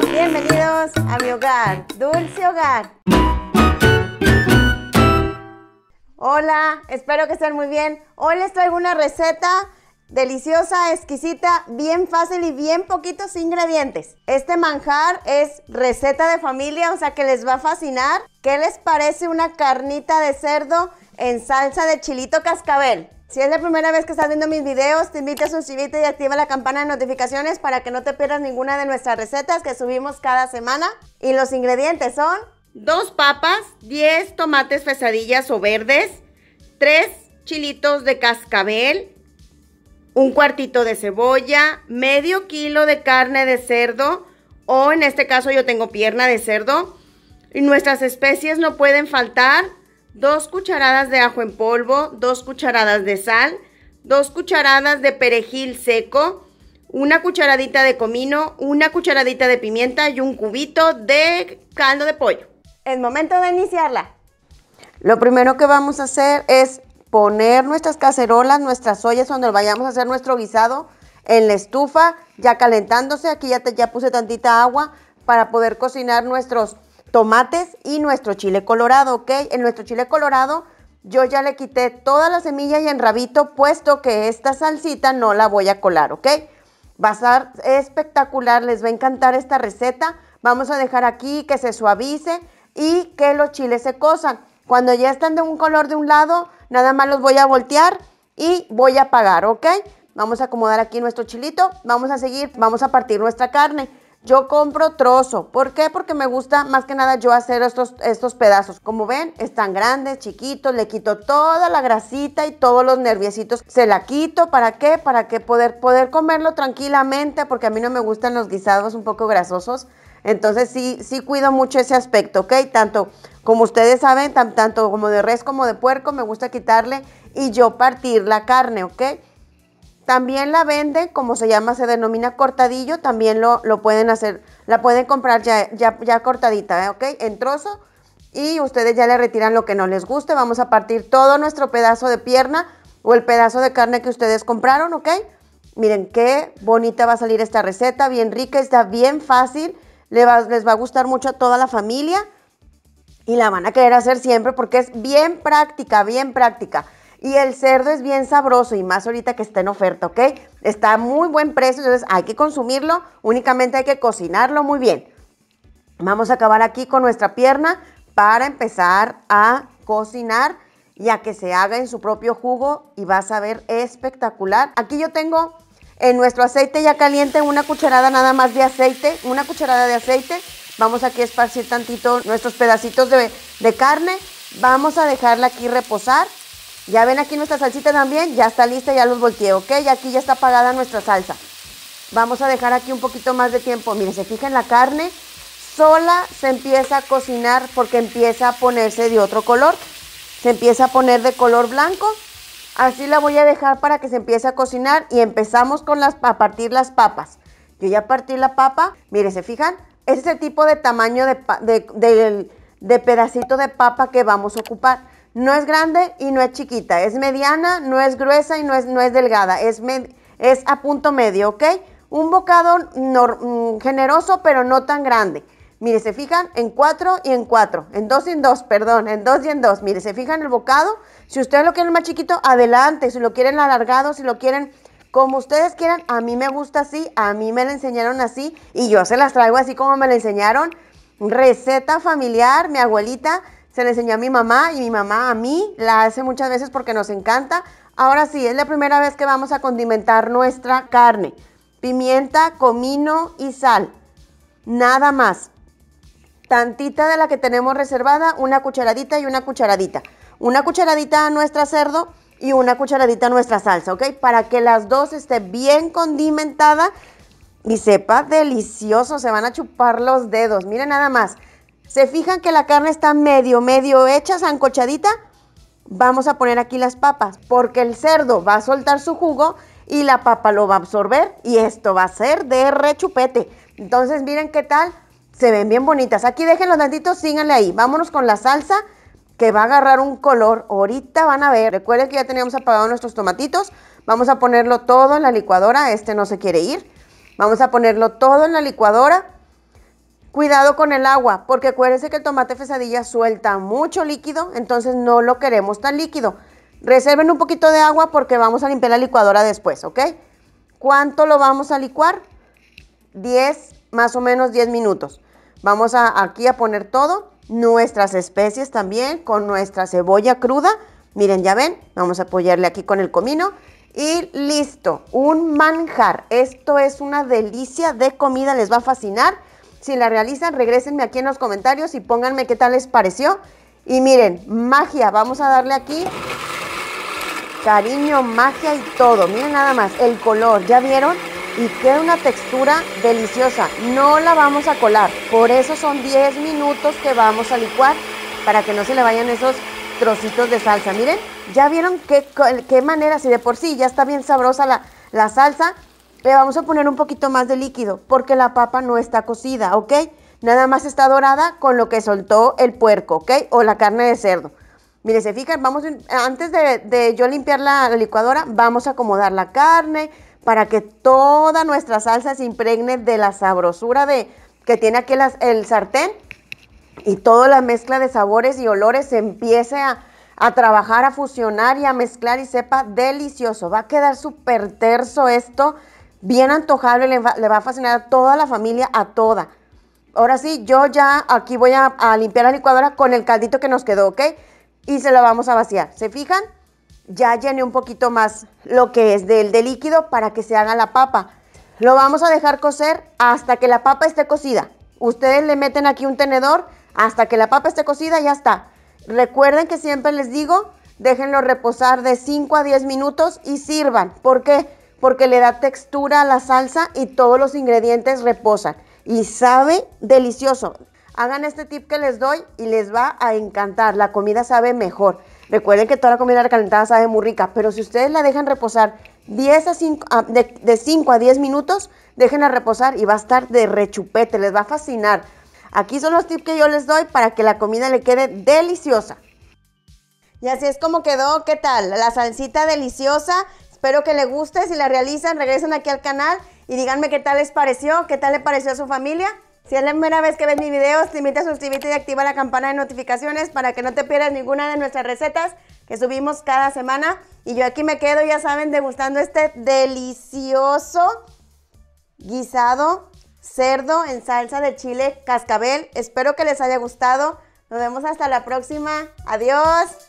Bienvenidos a mi hogar, dulce hogar. Hola, espero que estén muy bien. Hoy les traigo una receta deliciosa, exquisita, bien fácil y bien poquitos ingredientes. Este manjar es receta de familia, o sea que les va a fascinar. ¿Qué les parece una carnita de cerdo en salsa de chilito cascabel. Si es la primera vez que estás viendo mis videos, te invito a suscribirte y activa la campana de notificaciones para que no te pierdas ninguna de nuestras recetas que subimos cada semana. Y los ingredientes son... Dos papas, 10 tomates pesadillas o verdes, 3 chilitos de cascabel, un cuartito de cebolla, medio kilo de carne de cerdo, o en este caso yo tengo pierna de cerdo. Y nuestras especies no pueden faltar, dos cucharadas de ajo en polvo, dos cucharadas de sal, dos cucharadas de perejil seco, una cucharadita de comino, una cucharadita de pimienta y un cubito de caldo de pollo. Es momento de iniciarla. Lo primero que vamos a hacer es poner nuestras cacerolas, nuestras ollas donde vayamos a hacer nuestro guisado en la estufa, ya calentándose. Aquí ya puse tantita agua para poder cocinar nuestros tomates y nuestro chile colorado, ¿ok? En nuestro chile colorado yo ya le quité toda la semilla y en rabito puesto que esta salsita no la voy a colar, ¿ok? Va a estar espectacular, les va a encantar esta receta. Vamos a dejar aquí que se suavice y que los chiles se cosan. Cuando ya están de un color de un lado, nada más los voy a voltear y voy a apagar, ¿ok? Vamos a acomodar aquí nuestro chilito, vamos a seguir, vamos a partir nuestra carne. Yo compro trozo. ¿Por qué? Porque me gusta más que nada yo hacer estos, estos pedazos. Como ven, están grandes, chiquitos. Le quito toda la grasita y todos los nerviecitos. Se la quito. ¿Para qué? Para que poder, poder comerlo tranquilamente. Porque a mí no me gustan los guisados un poco grasosos. Entonces sí, sí cuido mucho ese aspecto, ¿ok? Tanto como ustedes saben, tanto como de res como de puerco, me gusta quitarle y yo partir la carne, ¿ok? También la venden, como se llama, se denomina cortadillo, también lo, lo pueden hacer, la pueden comprar ya, ya, ya cortadita, ¿eh? ¿ok? En trozo y ustedes ya le retiran lo que no les guste. Vamos a partir todo nuestro pedazo de pierna o el pedazo de carne que ustedes compraron, ¿ok? Miren qué bonita va a salir esta receta, bien rica, está bien fácil, les les va a gustar mucho a toda la familia y la van a querer hacer siempre porque es bien práctica, bien práctica. Y el cerdo es bien sabroso y más ahorita que está en oferta, ¿ok? Está a muy buen precio, entonces hay que consumirlo, únicamente hay que cocinarlo muy bien. Vamos a acabar aquí con nuestra pierna para empezar a cocinar y a que se haga en su propio jugo y va a saber espectacular. Aquí yo tengo en nuestro aceite ya caliente una cucharada nada más de aceite, una cucharada de aceite. Vamos aquí a esparcir tantito nuestros pedacitos de carne. Vamos a dejarla aquí reposar ya ven aquí nuestra salsita también, ya está lista, ya los volteé, ¿ok? Y aquí ya está apagada nuestra salsa. Vamos a dejar aquí un poquito más de tiempo. Miren, se fijan la carne, sola se empieza a cocinar porque empieza a ponerse de otro color. Se empieza a poner de color blanco. Así la voy a dejar para que se empiece a cocinar y empezamos con las, a partir las papas. Yo ya partí la papa. Miren, ¿se fijan? ese es el tipo de tamaño de, de pedacito de papa que vamos a ocupar. No es grande y no es chiquita, es mediana, no es gruesa y no es, no es delgada, es, es a punto medio, ¿ok? Un bocado mm, generoso pero no tan grande. Mire, se fijan en cuatro y en cuatro. en dos y en dos, perdón, en dos y en dos. Mire, se fijan el bocado. Si ustedes lo quieren más chiquito, adelante. Si lo quieren alargado, si lo quieren como ustedes quieran, a mí me gusta así, a mí me la enseñaron así y yo se las traigo así como me la enseñaron. Receta familiar, mi abuelita se le enseñó a mi mamá y mi mamá a mí, la hace muchas veces porque nos encanta. Ahora sí, es la primera vez que vamos a condimentar nuestra carne. Pimienta, comino y sal. Nada más. Tantita de la que tenemos reservada, una cucharadita y una cucharadita. Una cucharadita a nuestra cerdo y una cucharadita a nuestra salsa, ¿ok? Para que las dos estén bien condimentada y sepa delicioso, se van a chupar los dedos. Miren nada más, se fijan que la carne está medio, medio hecha, zancochadita. Vamos a poner aquí las papas, porque el cerdo va a soltar su jugo y la papa lo va a absorber y esto va a ser de rechupete. Entonces miren qué tal, se ven bien bonitas. Aquí dejen los datitos, síganle ahí. Vámonos con la salsa que va a agarrar un color. Ahorita van a ver. Recuerden que ya teníamos apagados nuestros tomatitos. Vamos a ponerlo todo en la licuadora. Este no se quiere ir. Vamos a ponerlo todo en la licuadora. Cuidado con el agua, porque acuérdense que el tomate fesadilla suelta mucho líquido, entonces no lo queremos tan líquido. Reserven un poquito de agua porque vamos a limpiar la licuadora después, ¿ok? ¿Cuánto lo vamos a licuar? 10, más o menos 10 minutos. Vamos aquí a poner todo, nuestras especies también, con nuestra cebolla cruda. Miren, ya ven, vamos a apoyarle aquí con el comino. Y listo, un manjar. Esto es una delicia de comida, les va a fascinar. Si la realizan, regresenme aquí en los comentarios y pónganme qué tal les pareció. Y miren, magia, vamos a darle aquí cariño, magia y todo. Miren nada más, el color, ¿ya vieron? Y queda una textura deliciosa. No la vamos a colar, por eso son 10 minutos que vamos a licuar para que no se le vayan esos trocitos de salsa. Miren, ya vieron qué, qué manera, si de por sí ya está bien sabrosa la, la salsa, le vamos a poner un poquito más de líquido porque la papa no está cocida, ¿ok? Nada más está dorada con lo que soltó el puerco, ¿ok? O la carne de cerdo. Mire, se fijan, vamos, antes de, yo limpiar la, licuadora, vamos a acomodar la carne para que toda nuestra salsa se impregne de la sabrosura de, que tiene aquí el sartén y toda la mezcla de sabores y olores se empiece a, a trabajar, a fusionar y a mezclar y sepa delicioso. Va a quedar súper terso esto bien antojable, le va, a fascinar a toda la familia, a toda. Ahora sí, yo ya aquí voy a, limpiar la licuadora con el caldito que nos quedó, ¿ok? Y se lo vamos a vaciar. ¿Se fijan? Ya llené un poquito más lo que es del de líquido para que se haga la papa. Lo vamos a dejar cocer hasta que la papa esté cocida. Ustedes le meten aquí un tenedor hasta que la papa esté cocida, y ya está. Recuerden que siempre les digo, déjenlo reposar de 5 a 10 minutos y sirvan. ¿Por qué? porque le da textura a la salsa y todos los ingredientes reposan. Y sabe delicioso. Hagan este tip que les doy y les va a encantar. La comida sabe mejor. Recuerden que toda la comida recalentada sabe muy rica, pero si ustedes la dejan reposar ah, de, 5 a 10 minutos, a reposar y va a estar de rechupete, les va a fascinar. Aquí son los tips que yo les doy para que la comida le quede deliciosa. Y así es como quedó, ¿qué tal? La salsita deliciosa Espero que les guste. Si la realizan, regresen aquí al canal y díganme qué tal les pareció, qué tal le pareció a su familia. Si es la primera vez que ven mis videos, te invito a suscribirte y activar la campana de notificaciones para que no te pierdas ninguna de nuestras recetas que subimos cada semana. Y yo aquí me quedo, ya saben, degustando este delicioso guisado cerdo en salsa de chile cascabel. Espero que les haya gustado. Nos vemos hasta la próxima. Adiós.